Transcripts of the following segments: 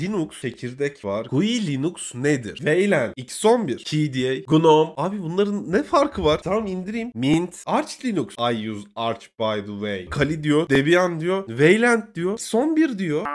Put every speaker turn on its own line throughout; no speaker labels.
Linux çekirdek var. GUI Linux nedir? Wayland, X11, KDE, GNOME. Abi bunların ne farkı var? Tamam indireyim. Mint, Arch Linux. I use Arch by the way. Kali diyor, Debian diyor, Wayland diyor, X11 diyor.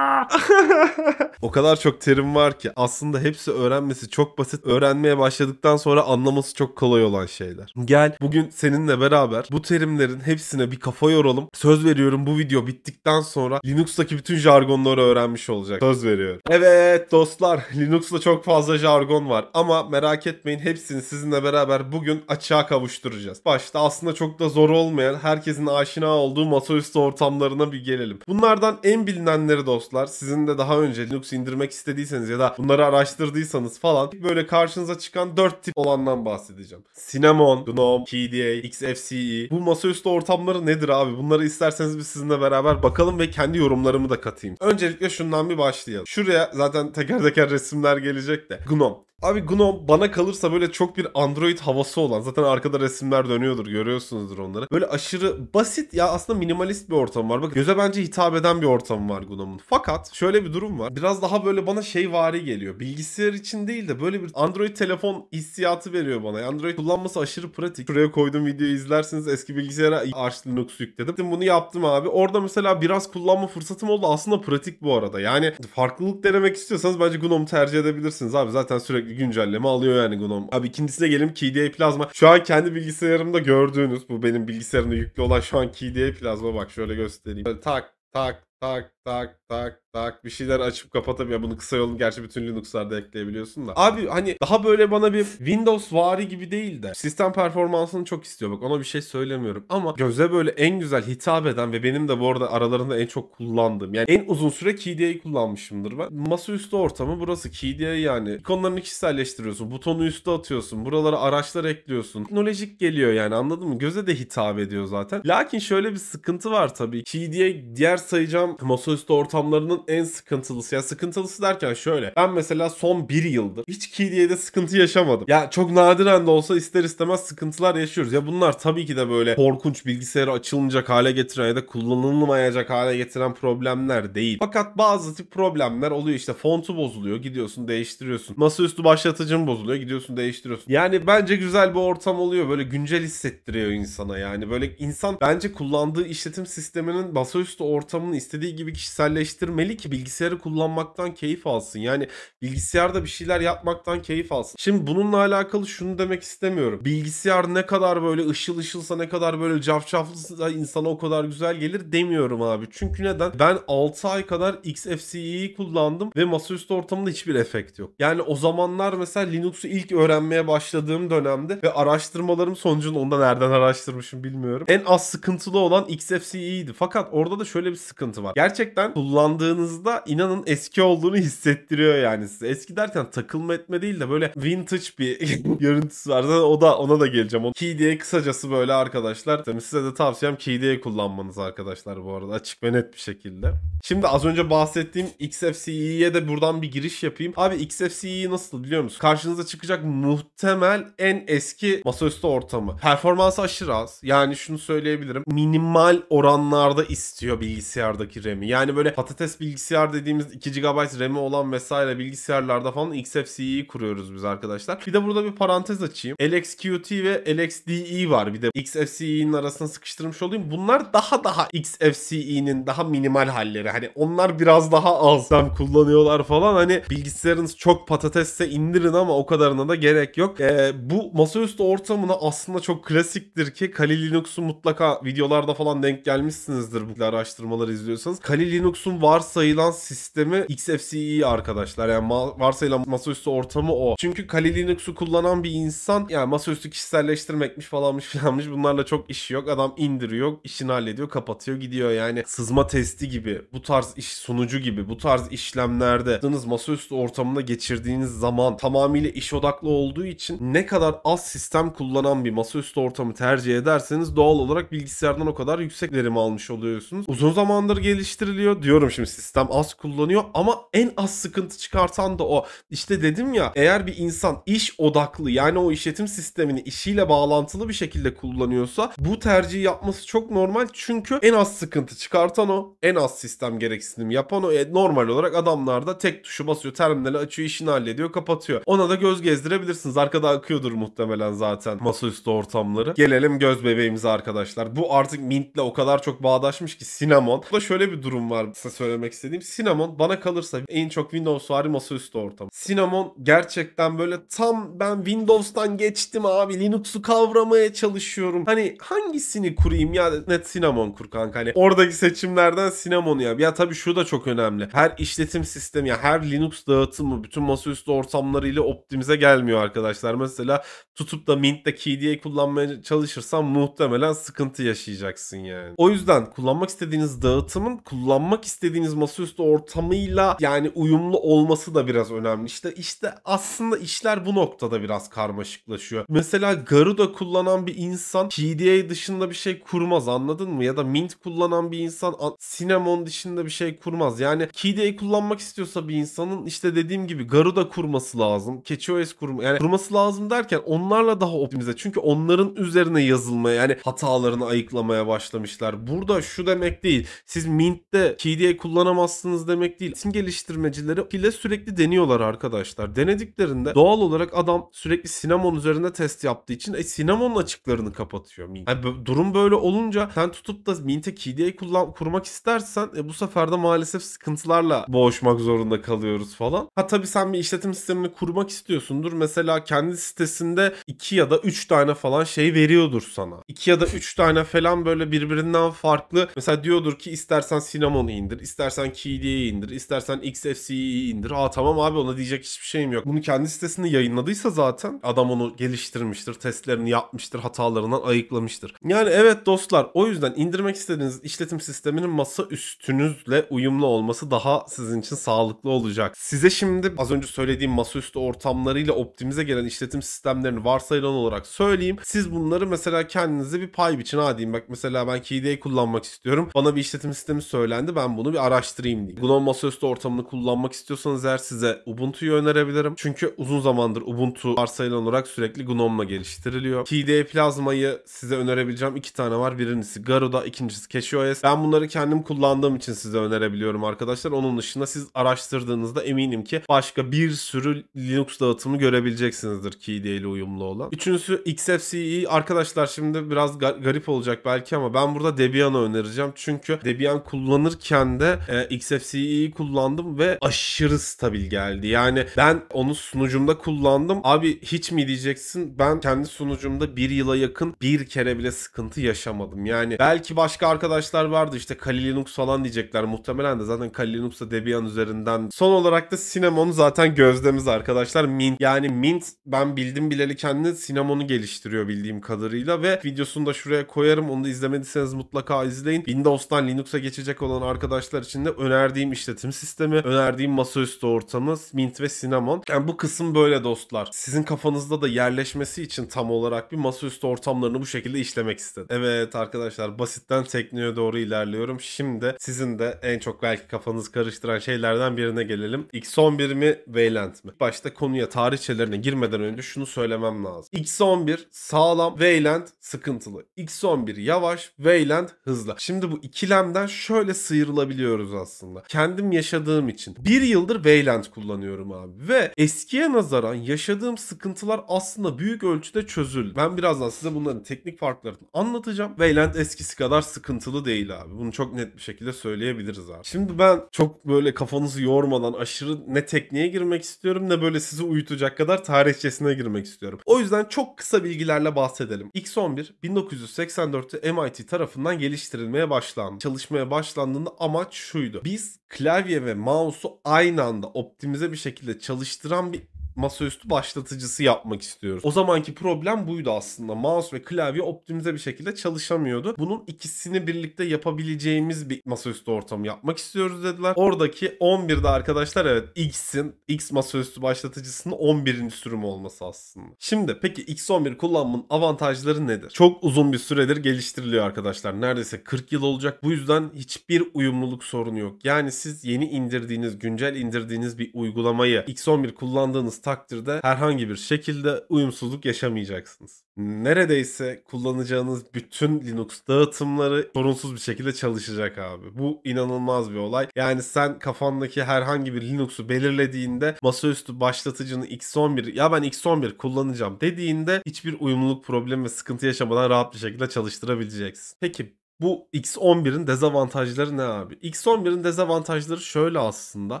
o kadar çok terim var ki aslında hepsi öğrenmesi çok basit. Öğrenmeye başladıktan sonra anlaması çok kolay olan şeyler. Gel bugün seninle beraber bu terimlerin hepsine bir kafa yoralım. Söz veriyorum bu video bittikten sonra Linux'taki bütün jargonları öğrenmiş olacak. Söz veriyorum. Evet dostlar Linux'ta çok fazla jargon var ama merak etmeyin hepsini sizinle beraber bugün açığa kavuşturacağız. Başta aslında çok da zor olmayan herkesin aşina olduğu masaüstü ortamlarına bir gelelim. Bunlardan en bilinenleri dostlar sizin de daha önce Linux indirmek istediyseniz ya da bunları araştırdıysanız falan böyle karşınıza çıkan 4 tip olandan bahsedeceğim. Cinnamon, GNOME, KDA, XFCE. Bu masaüstü ortamları nedir abi? Bunları isterseniz biz sizinle beraber bakalım ve kendi yorumlarımı da katayım. Öncelikle şundan bir başlayalım. Şuraya zaten teker teker resimler gelecek de. GNOME. Abi Gnome bana kalırsa böyle çok bir Android havası olan zaten arkada resimler dönüyordur görüyorsunuzdur onları. Böyle aşırı basit ya aslında minimalist bir ortam var. Bak göze bence hitap eden bir ortam var Gnome'un. Fakat şöyle bir durum var. Biraz daha böyle bana şey vari geliyor. Bilgisayar için değil de böyle bir Android telefon hissiyatı veriyor bana. Android kullanması aşırı pratik. Şuraya koyduğum videoyu izlersiniz eski bilgisayara Arch Linux yükledim. Bunu yaptım abi. Orada mesela biraz kullanma fırsatım oldu. Aslında pratik bu arada. Yani farklılık denemek istiyorsanız bence Gnome tercih edebilirsiniz abi. Zaten sürekli güncelleme alıyor yani Gnome. Abi ikincisine gelelim KDE Plasma. Şu an kendi bilgisayarımda gördüğünüz bu benim bilgisayarımda yüklü olan şu an KDE Plasma bak şöyle göstereyim. Böyle tak tak tak tak tak tak bir şeyler açıp kapatıp ya bunu kısa yolun gerçi bütün Linux'larda ekleyebiliyorsun da. Abi hani daha böyle bana bir Windows vari gibi değil de sistem performansını çok istiyor bak ona bir şey söylemiyorum ama göze böyle en güzel hitap eden ve benim de bu arada aralarında en çok kullandığım yani en uzun süre KDE'yi kullanmışımdır ben. Masaüstü ortamı burası KDE yani. İkonlarını kişiselleştiriyorsun. Butonu üstü atıyorsun. Buralara araçlar ekliyorsun. Teknolojik geliyor yani anladın mı? Göze de hitap ediyor zaten. Lakin şöyle bir sıkıntı var tabii. KDE diğer sayacağım masaüstü masaüstü ortamlarının en sıkıntılısı. Ya sıkıntılısı derken şöyle. Ben mesela son bir yıldır hiç Keydiye'de sıkıntı yaşamadım. Ya çok nadiren de olsa ister istemez sıkıntılar yaşıyoruz. Ya bunlar tabii ki de böyle korkunç bilgisayarı açılmayacak hale getiren ya da kullanılmayacak hale getiren problemler değil. Fakat bazı tip problemler oluyor işte fontu bozuluyor gidiyorsun değiştiriyorsun. Masaüstü başlatıcın bozuluyor gidiyorsun değiştiriyorsun. Yani bence güzel bir ortam oluyor böyle güncel hissettiriyor insana yani. Böyle insan bence kullandığı işletim sisteminin masaüstü ortamını istediği gibi kişiselleştirmeli ki bilgisayarı kullanmaktan keyif alsın. Yani bilgisayarda bir şeyler yapmaktan keyif alsın. Şimdi bununla alakalı şunu demek istemiyorum. Bilgisayar ne kadar böyle ışıl ışılsa ne kadar böyle cafcaflısa insana o kadar güzel gelir demiyorum abi. Çünkü neden? Ben 6 ay kadar XFCE'yi kullandım ve masaüstü ortamında hiçbir efekt yok. Yani o zamanlar mesela Linux'u ilk öğrenmeye başladığım dönemde ve araştırmalarım sonucunda onda nereden araştırmışım bilmiyorum. En az sıkıntılı olan XFCE'ydi. Fakat orada da şöyle bir sıkıntı var. Gerçek gerçekten kullandığınızda inanın eski olduğunu hissettiriyor yani size. Eski derken takılma etme değil de böyle vintage bir görüntüsü var. Zaten o da ona da geleceğim. Key diye kısacası böyle arkadaşlar. Tabii size de tavsiyem key kullanmanız arkadaşlar bu arada açık ve net bir şekilde. Şimdi az önce bahsettiğim XFCE'ye de buradan bir giriş yapayım. Abi XFCE nasıl biliyor musun? Karşınıza çıkacak muhtemel en eski masaüstü ortamı. performansı aşırı az. Yani şunu söyleyebilirim. Minimal oranlarda istiyor bilgisayardaki RAM'i. Yani yani böyle patates bilgisayar dediğimiz 2 GB RAM'i olan vesaire bilgisayarlarda falan XFCE'yi kuruyoruz biz arkadaşlar. Bir de burada bir parantez açayım. LXQT ve LXDE var. Bir de XFCE'nin arasına sıkıştırmış olayım. Bunlar daha daha XFCE'nin daha minimal halleri. Hani onlar biraz daha az RAM kullanıyorlar falan. Hani bilgisayarınız çok patatesse indirin ama o kadarına da gerek yok. Ee, bu masaüstü ortamına aslında çok klasiktir ki Kali Linux'u mutlaka videolarda falan denk gelmişsinizdir bu araştırmaları izliyorsanız. Kali Linux'un varsayılan sistemi XFCE arkadaşlar. Yani varsayılan masaüstü ortamı o. Çünkü Kali Linux'u kullanan bir insan yani masaüstü kişiselleştirmekmiş falanmış filanmış bunlarla çok işi yok. Adam indiriyor, işini hallediyor, kapatıyor, gidiyor. Yani sızma testi gibi, bu tarz iş sunucu gibi, bu tarz işlemlerde yaptığınız masaüstü ortamında geçirdiğiniz zaman tamamıyla iş odaklı olduğu için ne kadar az sistem kullanan bir masaüstü ortamı tercih ederseniz doğal olarak bilgisayardan o kadar yüksek verim almış oluyorsunuz. Uzun zamandır geliştirilen kullanabiliyor. Diyorum şimdi sistem az kullanıyor ama en az sıkıntı çıkartan da o. İşte dedim ya eğer bir insan iş odaklı yani o işletim sistemini işiyle bağlantılı bir şekilde kullanıyorsa bu tercihi yapması çok normal. Çünkü en az sıkıntı çıkartan o. En az sistem gereksinim yapan o. E, normal olarak adamlar da tek tuşu basıyor. Terminali açıyor işini hallediyor kapatıyor. Ona da göz gezdirebilirsiniz. Arkada akıyordur muhtemelen zaten masaüstü ortamları. Gelelim göz bebeğimize arkadaşlar. Bu artık Mint'le o kadar çok bağdaşmış ki Cinnamon. Bu da şöyle bir durum var size söylemek istediğim. Cinnamon bana kalırsa en çok Windows vari masaüstü ortamı. Cinnamon gerçekten böyle tam ben Windows'tan geçtim abi Linux'u kavramaya çalışıyorum. Hani hangisini kurayım ya net Cinnamon kur kanka. Hani oradaki seçimlerden Cinnamon ya. Ya tabii şu da çok önemli. Her işletim sistemi ya her Linux dağıtımı bütün masaüstü ortamlarıyla optimize gelmiyor arkadaşlar. Mesela tutup da Mint'te KDE kullanmaya çalışırsan muhtemelen sıkıntı yaşayacaksın yani. O yüzden kullanmak istediğiniz dağıtımın kullan kullanmak istediğiniz masaüstü ortamıyla yani uyumlu olması da biraz önemli. İşte işte aslında işler bu noktada biraz karmaşıklaşıyor. Mesela Garuda kullanan bir insan PDA dışında bir şey kurmaz anladın mı? Ya da Mint kullanan bir insan Cinnamon dışında bir şey kurmaz. Yani KDA kullanmak istiyorsa bir insanın işte dediğim gibi Garuda kurması lazım. KeçOS kurma yani kurması lazım derken onlarla daha optimize. Çünkü onların üzerine yazılmaya yani hatalarını ayıklamaya başlamışlar. Burada şu demek değil. Siz Mint'te de KDE kullanamazsınız demek değil. Sim geliştirmecileri ile sürekli deniyorlar arkadaşlar. Denediklerinde doğal olarak adam sürekli Cinnamon üzerinde test yaptığı için e, Cinnamon'un açıklarını kapatıyor Yani durum böyle olunca sen tutup da Mint'e KDE kullan kurmak istersen e, bu sefer de maalesef sıkıntılarla boğuşmak zorunda kalıyoruz falan. Ha tabii sen bir işletim sistemini kurmak istiyorsundur. Mesela kendi sitesinde 2 ya da 3 tane falan şey veriyordur sana. 2 ya da 3 tane falan böyle birbirinden farklı. Mesela diyordur ki istersen Cinnamon Agamemnon'u indir, istersen Kili'yi indir, istersen XFC'yi indir. Aa tamam abi ona diyecek hiçbir şeyim yok. Bunu kendi sitesinde yayınladıysa zaten adam onu geliştirmiştir, testlerini yapmıştır, hatalarından ayıklamıştır. Yani evet dostlar o yüzden indirmek istediğiniz işletim sisteminin masa üstünüzle uyumlu olması daha sizin için sağlıklı olacak. Size şimdi az önce söylediğim masaüstü ortamlarıyla optimize gelen işletim sistemlerini varsayılan olarak söyleyeyim. Siz bunları mesela kendinize bir pay biçin. Ha diyeyim bak mesela ben KDE kullanmak istiyorum. Bana bir işletim sistemi söyle söylendi. Ben bunu bir araştırayım diye. Gnome masaüstü ortamını kullanmak istiyorsanız eğer size Ubuntu'yu önerebilirim. Çünkü uzun zamandır Ubuntu varsayılan olarak sürekli Gnome'la geliştiriliyor. KDE plazmayı size önerebileceğim iki tane var. Birincisi Garuda, ikincisi CacheOS. Ben bunları kendim kullandığım için size önerebiliyorum arkadaşlar. Onun dışında siz araştırdığınızda eminim ki başka bir sürü Linux dağıtımı görebileceksinizdir KDE ile uyumlu olan. Üçüncüsü XFCE. Arkadaşlar şimdi biraz garip olacak belki ama ben burada Debian'ı önereceğim. Çünkü Debian kullanı kullanırken de e, XFCE'yi kullandım ve aşırı stabil geldi. Yani ben onu sunucumda kullandım. Abi hiç mi diyeceksin? Ben kendi sunucumda bir yıla yakın bir kere bile sıkıntı yaşamadım. Yani belki başka arkadaşlar vardı işte Kali Linux falan diyecekler. Muhtemelen de zaten Kali Linux Debian üzerinden. Son olarak da Cinemon'u zaten gözdemiz arkadaşlar. Mint yani Mint ben bildim bileli kendi Cinemon'u geliştiriyor bildiğim kadarıyla ve videosunu da şuraya koyarım. Onu da izlemediyseniz mutlaka izleyin. Windows'tan Linux'a geçecek olan olan arkadaşlar için de önerdiğim işletim sistemi, önerdiğim masaüstü ortamı Mint ve Cinnamon. Yani bu kısım böyle dostlar. Sizin kafanızda da yerleşmesi için tam olarak bir masaüstü ortamlarını bu şekilde işlemek istedim. Evet arkadaşlar basitten tekniğe doğru ilerliyorum. Şimdi sizin de en çok belki kafanızı karıştıran şeylerden birine gelelim. X11 mi Wayland mi? Başta konuya tarihçelerine girmeden önce şunu söylemem lazım. X11 sağlam, Wayland sıkıntılı. X11 yavaş, Wayland hızlı. Şimdi bu ikilemden şöyle sıyrılabiliyoruz aslında. Kendim yaşadığım için. Bir yıldır Wayland kullanıyorum abi ve eskiye nazaran yaşadığım sıkıntılar aslında büyük ölçüde çözüldü. Ben birazdan size bunların teknik farklarını anlatacağım. Wayland eskisi kadar sıkıntılı değil abi. Bunu çok net bir şekilde söyleyebiliriz abi. Şimdi ben çok böyle kafanızı yormadan aşırı ne tekniğe girmek istiyorum ne böyle sizi uyutacak kadar tarihçesine girmek istiyorum. O yüzden çok kısa bilgilerle bahsedelim. X11 1984'te MIT tarafından geliştirilmeye başlandı. Çalışmaya başlandı aslında amaç şuydu. Biz klavye ve mouse'u aynı anda optimize bir şekilde çalıştıran bir masaüstü başlatıcısı yapmak istiyoruz. O zamanki problem buydu aslında. Mouse ve klavye optimize bir şekilde çalışamıyordu. Bunun ikisini birlikte yapabileceğimiz bir masaüstü ortamı yapmak istiyoruz dediler. Oradaki 11'de arkadaşlar evet X'in X masaüstü başlatıcısının 11. sürümü olması aslında. Şimdi peki X11 kullanmanın avantajları nedir? Çok uzun bir süredir geliştiriliyor arkadaşlar. Neredeyse 40 yıl olacak. Bu yüzden hiçbir uyumluluk sorunu yok. Yani siz yeni indirdiğiniz, güncel indirdiğiniz bir uygulamayı X11 kullandığınız takdirde herhangi bir şekilde uyumsuzluk yaşamayacaksınız. Neredeyse kullanacağınız bütün Linux dağıtımları sorunsuz bir şekilde çalışacak abi. Bu inanılmaz bir olay. Yani sen kafandaki herhangi bir Linux'u belirlediğinde masaüstü başlatıcını X11 ya ben X11 kullanacağım dediğinde hiçbir uyumluluk problemi ve sıkıntı yaşamadan rahat bir şekilde çalıştırabileceksin. Peki bu X11'in dezavantajları ne abi? X11'in dezavantajları şöyle aslında.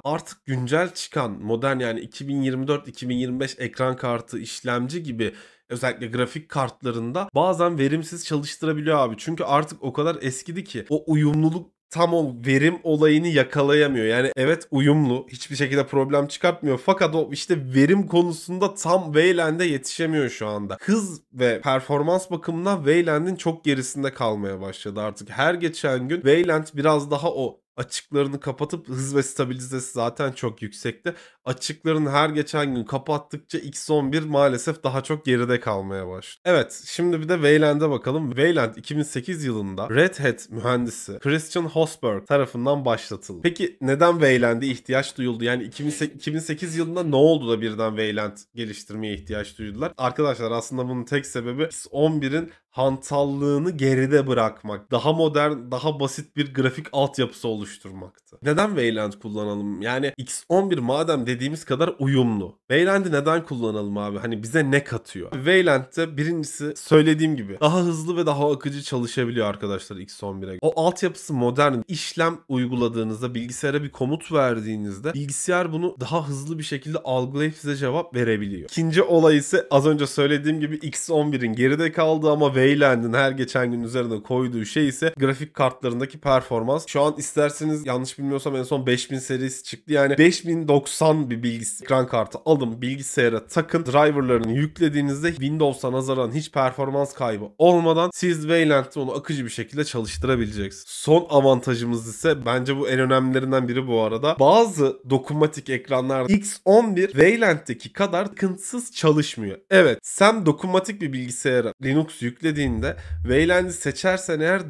Artık güncel çıkan modern yani 2024-2025 ekran kartı, işlemci gibi özellikle grafik kartlarında bazen verimsiz çalıştırabiliyor abi. Çünkü artık o kadar eskidi ki o uyumluluk tam o verim olayını yakalayamıyor. Yani evet uyumlu hiçbir şekilde problem çıkartmıyor fakat o işte verim konusunda tam Wayland'e yetişemiyor şu anda. Hız ve performans bakımından Wayland'in çok gerisinde kalmaya başladı artık. Her geçen gün Wayland biraz daha o açıklarını kapatıp hız ve stabilizesi zaten çok yüksekti. Açıkların her geçen gün kapattıkça X11 maalesef daha çok geride kalmaya başladı. Evet şimdi bir de Wayland'e bakalım. Wayland 2008 yılında Red Hat mühendisi Christian Hosberg tarafından başlatıldı. Peki neden Wayland'e ihtiyaç duyuldu? Yani 2008 yılında ne oldu da birden Wayland geliştirmeye ihtiyaç duydular? Arkadaşlar aslında bunun tek sebebi X11'in hantallığını geride bırakmak, daha modern, daha basit bir grafik altyapısı oluşturmaktı. Neden Wayland kullanalım? Yani X11 madem dediğimiz kadar uyumlu. Wayland'i neden kullanalım abi? Hani bize ne katıyor? Wayland'de birincisi söylediğim gibi daha hızlı ve daha akıcı çalışabiliyor arkadaşlar X11'e. O altyapısı modern. işlem uyguladığınızda, bilgisayara bir komut verdiğinizde bilgisayar bunu daha hızlı bir şekilde algılayıp size cevap verebiliyor. İkinci olay ise az önce söylediğim gibi X11'in geride kaldı ama Wayland Wayland'in her geçen gün üzerine koyduğu şey ise grafik kartlarındaki performans. Şu an isterseniz yanlış bilmiyorsam en son 5000 serisi çıktı. Yani 5090 bir bilgisayar ekran kartı alın bilgisayara takın. Driverlarını yüklediğinizde Windows'a nazaran hiç performans kaybı olmadan siz Wayland'da onu akıcı bir şekilde çalıştırabileceksiniz. Son avantajımız ise bence bu en önemlilerinden biri bu arada. Bazı dokunmatik ekranlar X11 Wayland'deki kadar tıkıntısız çalışmıyor. Evet, sen dokunmatik bir bilgisayara Linux yükledi izlediğinde Wayland'i seçersen eğer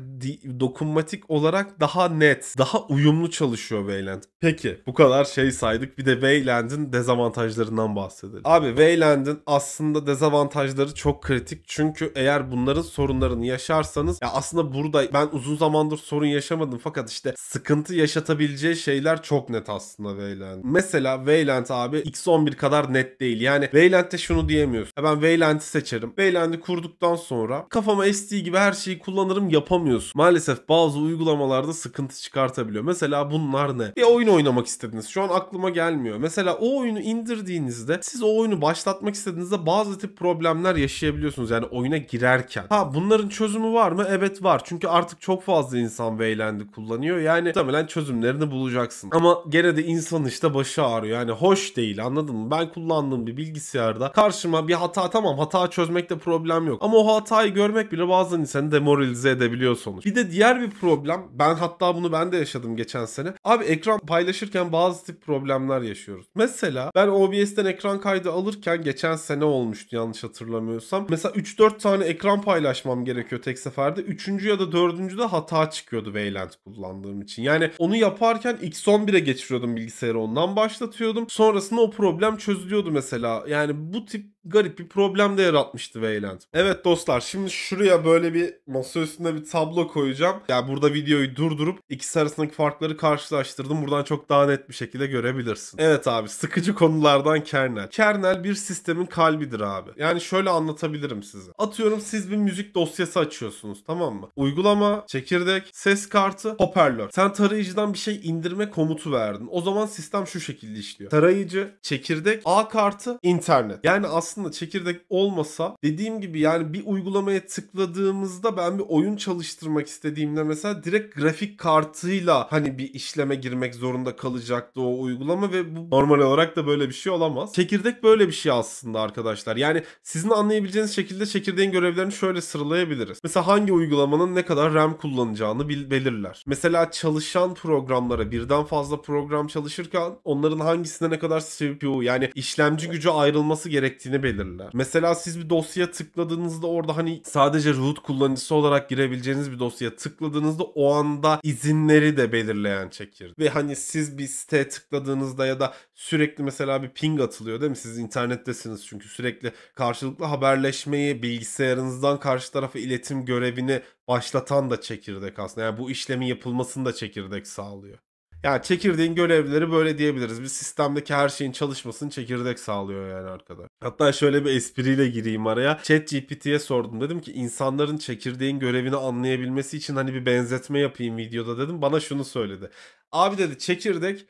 dokunmatik olarak daha net, daha uyumlu çalışıyor Wayland. Peki bu kadar şey saydık. Bir de Wayland'in dezavantajlarından bahsedelim. Abi Wayland'in aslında dezavantajları çok kritik. Çünkü eğer bunların sorunlarını yaşarsanız ya aslında burada ben uzun zamandır sorun yaşamadım fakat işte sıkıntı yaşatabileceği şeyler çok net aslında Wayland. Mesela Wayland abi X11 kadar net değil. Yani Wayland'de şunu diyemiyorsun. Ya ben Wayland'i seçerim. Wayland'i kurduktan sonra Kafama estiği gibi her şeyi kullanırım yapamıyorsun. Maalesef bazı uygulamalarda sıkıntı çıkartabiliyor. Mesela bunlar ne? Bir oyun oynamak istediniz. Şu an aklıma gelmiyor. Mesela o oyunu indirdiğinizde siz o oyunu başlatmak istediğinizde bazı tip problemler yaşayabiliyorsunuz. Yani oyuna girerken. Ha bunların çözümü var mı? Evet var. Çünkü artık çok fazla insan Wayland'i kullanıyor. Yani muhtemelen çözümlerini bulacaksın. Ama gene de insan işte başı ağrıyor. Yani hoş değil anladın mı? Ben kullandığım bir bilgisayarda karşıma bir hata tamam hata çözmekte problem yok. Ama o hatayı görmek bile bazen insanı demoralize edebiliyor sonuç. Bir de diğer bir problem ben hatta bunu ben de yaşadım geçen sene. Abi ekran paylaşırken bazı tip problemler yaşıyoruz. Mesela ben OBS'ten ekran kaydı alırken geçen sene olmuştu yanlış hatırlamıyorsam. Mesela 3-4 tane ekran paylaşmam gerekiyor tek seferde. 3. ya da 4. de hata çıkıyordu Wayland kullandığım için. Yani onu yaparken X11'e geçiriyordum bilgisayarı ondan başlatıyordum. Sonrasında o problem çözülüyordu mesela. Yani bu tip garip bir problem de yaratmıştı Wayland. Evet dostlar şimdi şuraya böyle bir masa üstünde bir tablo koyacağım. Ya yani burada videoyu durdurup ikisi arasındaki farkları karşılaştırdım. Buradan çok daha net bir şekilde görebilirsin. Evet abi sıkıcı konulardan kernel. Kernel bir sistemin kalbidir abi. Yani şöyle anlatabilirim size. Atıyorum siz bir müzik dosyası açıyorsunuz tamam mı? Uygulama, çekirdek, ses kartı, hoparlör. Sen tarayıcıdan bir şey indirme komutu verdin. O zaman sistem şu şekilde işliyor. Tarayıcı, çekirdek, A kartı, internet. Yani aslında aslında çekirdek olmasa dediğim gibi yani bir uygulamaya tıkladığımızda ben bir oyun çalıştırmak istediğimde mesela direkt grafik kartıyla hani bir işleme girmek zorunda kalacaktı o uygulama ve bu normal olarak da böyle bir şey olamaz. Çekirdek böyle bir şey aslında arkadaşlar. Yani sizin anlayabileceğiniz şekilde çekirdeğin görevlerini şöyle sıralayabiliriz. Mesela hangi uygulamanın ne kadar RAM kullanacağını belirler. Mesela çalışan programlara birden fazla program çalışırken onların hangisine ne kadar CPU yani işlemci gücü ayrılması gerektiğini belirler belirler. Mesela siz bir dosya tıkladığınızda orada hani sadece root kullanıcısı olarak girebileceğiniz bir dosya tıkladığınızda o anda izinleri de belirleyen çekirge. Ve hani siz bir siteye tıkladığınızda ya da sürekli mesela bir ping atılıyor değil mi? Siz internettesiniz çünkü sürekli karşılıklı haberleşmeyi bilgisayarınızdan karşı tarafa iletim görevini başlatan da çekirdek aslında. Yani bu işlemin yapılmasını da çekirdek sağlıyor. Yani çekirdeğin görevleri böyle diyebiliriz. Bir sistemdeki her şeyin çalışmasını çekirdek sağlıyor yani arkadaş. Hatta şöyle bir espriyle gireyim araya. Chat GPT'ye sordum. Dedim ki insanların çekirdeğin görevini anlayabilmesi için hani bir benzetme yapayım videoda dedim. Bana şunu söyledi. Abi dedi çekirdek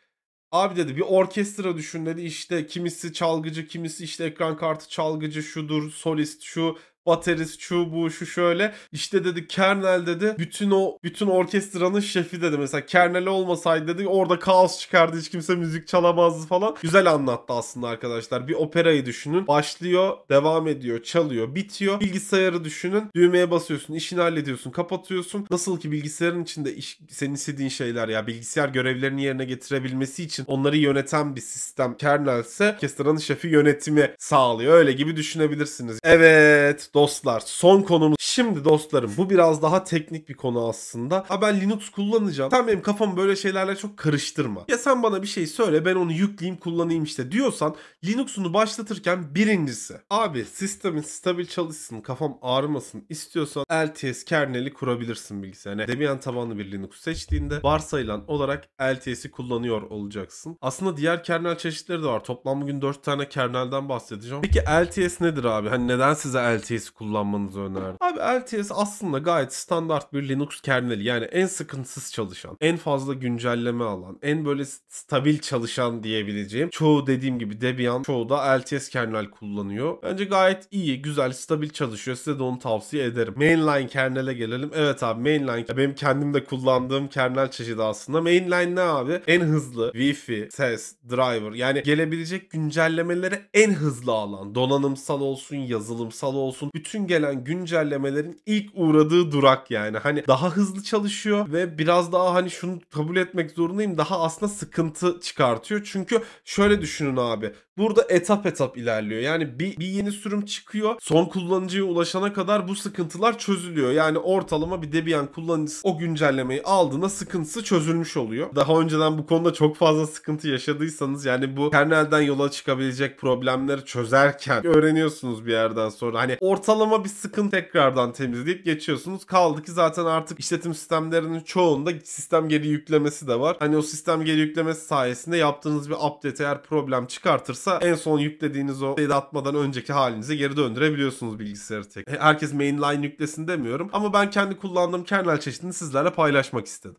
Abi dedi bir orkestra düşün dedi işte kimisi çalgıcı kimisi işte ekran kartı çalgıcı şudur solist şu baterist şu bu şu şöyle. İşte dedi Kernel dedi bütün o bütün orkestranın şefi dedi. Mesela Kernel olmasaydı dedi orada kaos çıkardı hiç kimse müzik çalamazdı falan. Güzel anlattı aslında arkadaşlar. Bir operayı düşünün. Başlıyor, devam ediyor, çalıyor, bitiyor. Bilgisayarı düşünün. Düğmeye basıyorsun, işini hallediyorsun, kapatıyorsun. Nasıl ki bilgisayarın içinde iş, senin istediğin şeyler ya bilgisayar görevlerini yerine getirebilmesi için onları yöneten bir sistem kernel ise orkestranın şefi yönetimi sağlıyor. Öyle gibi düşünebilirsiniz. Evet dostlar son konumuz Şimdi dostlarım bu biraz daha teknik bir konu aslında. Ha ben Linux kullanacağım. Sen benim kafamı böyle şeylerle çok karıştırma. Ya sen bana bir şey söyle ben onu yükleyeyim kullanayım işte diyorsan Linux'unu başlatırken birincisi. Abi sistemin stabil çalışsın kafam ağrımasın istiyorsan LTS kerneli kurabilirsin bilgisayarına. Debian tabanlı bir Linux seçtiğinde varsayılan olarak LTS'i kullanıyor olacaksın. Aslında diğer kernel çeşitleri de var. Toplam bugün 4 tane kernelden bahsedeceğim. Peki LTS nedir abi? Hani neden size LTS kullanmanızı önerdim? Abi LTS aslında gayet standart bir Linux kerneli. Yani en sıkıntısız çalışan, en fazla güncelleme alan, en böyle stabil çalışan diyebileceğim. Çoğu dediğim gibi Debian, çoğu da LTS kernel kullanıyor. Bence gayet iyi, güzel, stabil çalışıyor. Size de onu tavsiye ederim. Mainline kernele gelelim. Evet abi mainline benim kendim de kullandığım kernel çeşidi aslında. Mainline ne abi? En hızlı Wi-Fi, ses, driver yani gelebilecek güncellemeleri en hızlı alan. Donanımsal olsun, yazılımsal olsun. Bütün gelen güncellemeleri projelerin ilk uğradığı durak yani. Hani daha hızlı çalışıyor ve biraz daha hani şunu kabul etmek zorundayım daha aslında sıkıntı çıkartıyor. Çünkü şöyle düşünün abi burada etap etap ilerliyor. Yani bir, bir yeni sürüm çıkıyor. Son kullanıcıya ulaşana kadar bu sıkıntılar çözülüyor. Yani ortalama bir Debian kullanıcısı o güncellemeyi aldığında sıkıntısı çözülmüş oluyor. Daha önceden bu konuda çok fazla sıkıntı yaşadıysanız yani bu kernelden yola çıkabilecek problemleri çözerken öğreniyorsunuz bir yerden sonra. Hani ortalama bir sıkıntı tekrardan temizleyip geçiyorsunuz. Kaldı ki zaten artık işletim sistemlerinin çoğunda sistem geri yüklemesi de var. Hani o sistem geri yüklemesi sayesinde yaptığınız bir update eğer problem çıkartırsa yoksa en son yüklediğiniz o update atmadan önceki halinize geri döndürebiliyorsunuz bilgisayarı tek. Herkes mainline yüklesin demiyorum ama ben kendi kullandığım kernel çeşidini sizlerle paylaşmak istedim.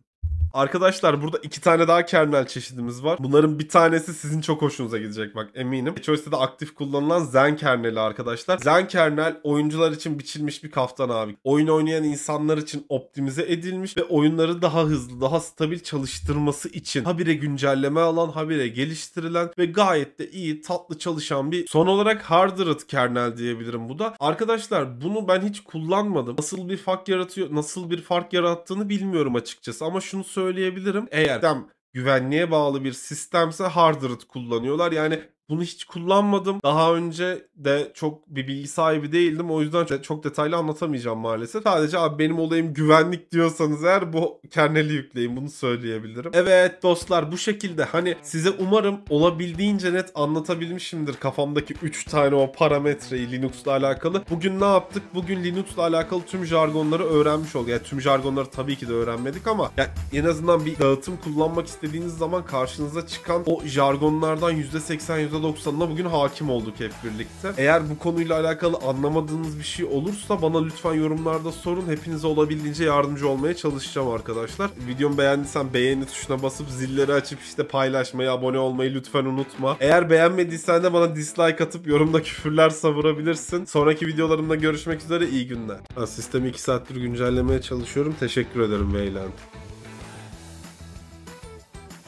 Arkadaşlar burada iki tane daha kernel çeşidimiz var. Bunların bir tanesi sizin çok hoşunuza gidecek bak eminim. Choice'de de aktif kullanılan Zen kerneli arkadaşlar. Zen kernel oyuncular için biçilmiş bir kaftan abi. Oyun oynayan insanlar için optimize edilmiş ve oyunları daha hızlı, daha stabil çalıştırması için habire güncelleme alan, habire geliştirilen ve gayet de iyi, tatlı çalışan bir son olarak Harderit kernel diyebilirim bu da. Arkadaşlar bunu ben hiç kullanmadım. Nasıl bir fark yaratıyor, nasıl bir fark yarattığını bilmiyorum açıkçası ama şunu söyleyeyim söyleyebilirim. Eğer tam güvenliğe bağlı bir sistemse Harderit kullanıyorlar. Yani bunu hiç kullanmadım. Daha önce de çok bir bilgi sahibi değildim. O yüzden çok detaylı anlatamayacağım maalesef. Sadece abi benim olayım güvenlik diyorsanız eğer bu kerneli yükleyin bunu söyleyebilirim. Evet dostlar bu şekilde hani size umarım olabildiğince net anlatabilmişimdir kafamdaki 3 tane o parametreyi Linux'la alakalı. Bugün ne yaptık? Bugün Linux'la alakalı tüm jargonları öğrenmiş olduk. Yani tüm jargonları tabii ki de öğrenmedik ama yani en azından bir dağıtım kullanmak istediğiniz zaman karşınıza çıkan o jargonlardan %80 %90 %90'ına bugün hakim olduk hep birlikte. Eğer bu konuyla alakalı anlamadığınız bir şey olursa bana lütfen yorumlarda sorun. Hepinize olabildiğince yardımcı olmaya çalışacağım arkadaşlar. Videomu beğendiysen beğeni tuşuna basıp zilleri açıp işte paylaşmayı, abone olmayı lütfen unutma. Eğer beğenmediysen de bana dislike atıp yorumda küfürler savurabilirsin. Sonraki videolarımda görüşmek üzere iyi günler. Ha, sistemi 2 saattir güncellemeye çalışıyorum. Teşekkür ederim Beyland.